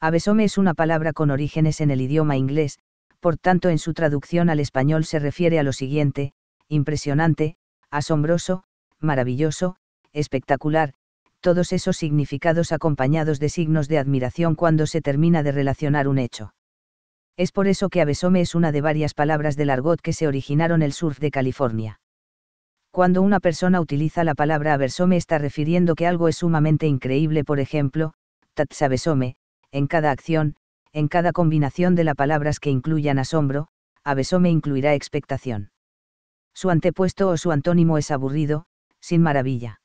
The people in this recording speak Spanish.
Avesome es una palabra con orígenes en el idioma inglés, por tanto en su traducción al español se refiere a lo siguiente, impresionante, asombroso, maravilloso, espectacular, todos esos significados acompañados de signos de admiración cuando se termina de relacionar un hecho. Es por eso que abesome es una de varias palabras del argot que se originaron el sur de California. Cuando una persona utiliza la palabra abesome está refiriendo que algo es sumamente increíble, por ejemplo, Tatsabesome en cada acción, en cada combinación de las palabras que incluyan asombro, me incluirá expectación. Su antepuesto o su antónimo es aburrido, sin maravilla.